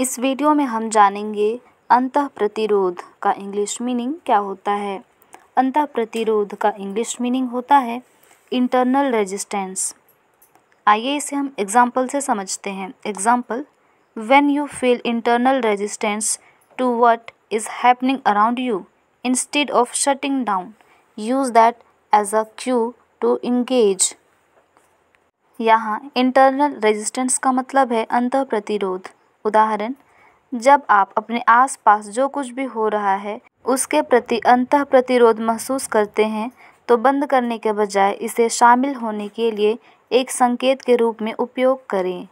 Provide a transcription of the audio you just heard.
इस वीडियो में हम जानेंगे अंत प्रतिरोध का इंग्लिश मीनिंग क्या होता है अंत प्रतिरोध का इंग्लिश मीनिंग होता है इंटरनल रेजिस्टेंस आइए इसे हम एग्जाम्पल से समझते हैं example when you feel internal resistance to what is happening around you instead of shutting down use that as a cue to engage यहाँ इंटरनल रेजिस्टेंस का मतलब है अंत प्रतिरोध उदाहरण जब आप अपने आसपास जो कुछ भी हो रहा है उसके प्रति अंत प्रतिरोध महसूस करते हैं तो बंद करने के बजाय इसे शामिल होने के लिए एक संकेत के रूप में उपयोग करें